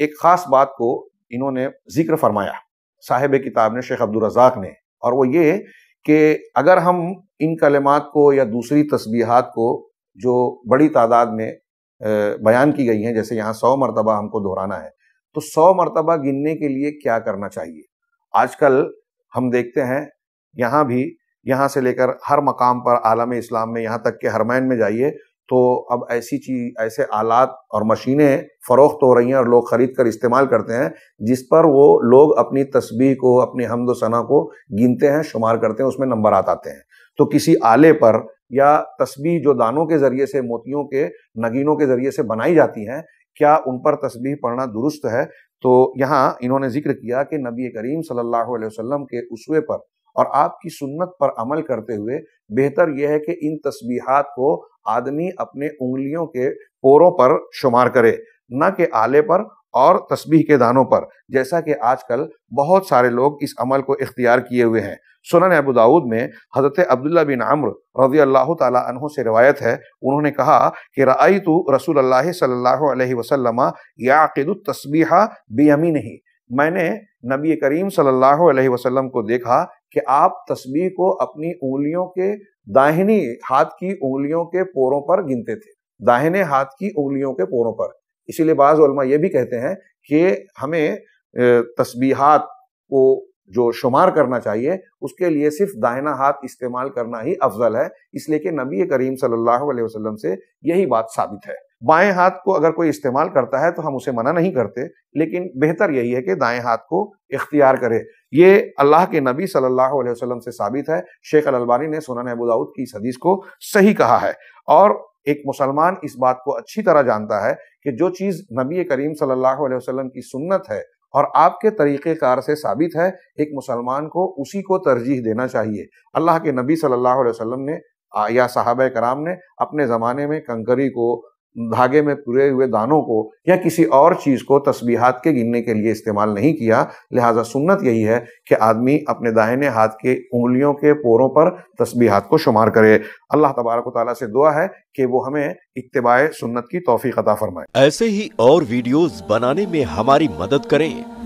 एक ख़ास बात को इन्होंने जिक्र फरमाया साहेब किताब ने शेख अब्दुलरजाक ने और वो ये कि अगर हम इन कलमात को या दूसरी तस्बीहात को जो बड़ी तादाद में बयान की गई हैं जैसे यहाँ सौ मरतबा हमको दोहराना है तो सौ मरतबा गिनने के लिए क्या करना चाहिए आजकल हम देखते हैं यहाँ भी यहाँ से लेकर हर मकाम पर आलम इस्लाम में यहाँ तक के हरमैन में जाइए तो अब ऐसी चीज ऐसे आलात और मशीनें फ़रोख्त हो रही हैं और लोग ख़रीद कर इस्तेमाल करते हैं जिस पर वो लोग अपनी तस्बीह को अपनी हमद सना को गिनते हैं शुमार करते हैं उसमें नंबर आते हैं तो किसी आले पर या तस्बीह जो दानों के ज़रिए से मोतियों के नगीनों के ज़रिए से बनाई जाती हैं क्या उन पर तस्बीह पढ़ना दुरुस्त है तो यहाँ इन्होंने जिक्र किया कि नबी करीम सल्लल्लाहु अलैहि वसल्लम के उसवे पर और आपकी सुन्नत पर अमल करते हुए बेहतर यह है कि इन तस्बीहात को आदमी अपने उंगलियों के पोरों पर शुमार करे न कि आले पर और तस्बीह के दानों पर जैसा कि आजकल बहुत सारे लोग इस अमल को इख्तियार किए हुए हैं सुनन अबू दाऊद में हज़रत अब्दुल्ला बिन आम्र रजी अल्लाह तहों से रिवायत है उन्होंने कहा कि रई तो रसूल अल्लाह सल्ह वसलम याकिदतस्बीहा बेअमी नहीं मैंने नबी करीम सल्लल्लाहु अलैहि वसल्लम को देखा कि आप तस्बी को अपनी उंगलियों के दाहिनी हाथ की उंगलियों के पोरों पर गिनते थे दाहिने हाथ की उंगलियों के पोरों पर इसीलिए बाज ये भी कहते हैं कि हमें तस्बीहात को जो शुमार करना चाहिए उसके लिए सिर्फ दाहिना हाथ इस्तेमाल करना ही अफजल है इसलिए कि नबी करीम सल्लल्लाहु अलैहि वसल्लम से यही बात साबित है बाएं हाथ को अगर कोई इस्तेमाल करता है तो हम उसे मना नहीं करते लेकिन बेहतर यही है कि दाएं हाथ को इख्तियार करे ये अल्लाह के नबी सल्लल्लाहु अलैहि वसल्लम से साबित है शेख अलबानी ने सुनन दाऊद की इस हदीस को सही कहा है और एक मुसलमान इस बात को अच्छी तरह जानता है कि जो चीज़ नबी करीम सल्लल्लाहु अलैहि वसल्लम की सुन्नत है और आपके तरीक़ेकार से साबित है एक मुसलमान को उसी को तरजीह देना चाहिए अल्लाह के नबी सल्लल्लाहु अलैहि वसल्लम ने या साहब कराम ने अपने ज़माने में कंकरी को धागे में पुरे हुए दानों को या किसी और चीज़ को तस्बीहात के गिनने के लिए इस्तेमाल नहीं किया लिहाजा सुन्नत यही है कि आदमी अपने दाहिने हाथ के उंगलियों के पोरों पर तस्बीहात को शुमार करे अल्लाह तबारक ताली से दुआ है कि वो हमें इतबाय सुन्नत की तोफ़ी अता फरमाए ऐसे ही और वीडियोज़ बनाने में हमारी मदद करें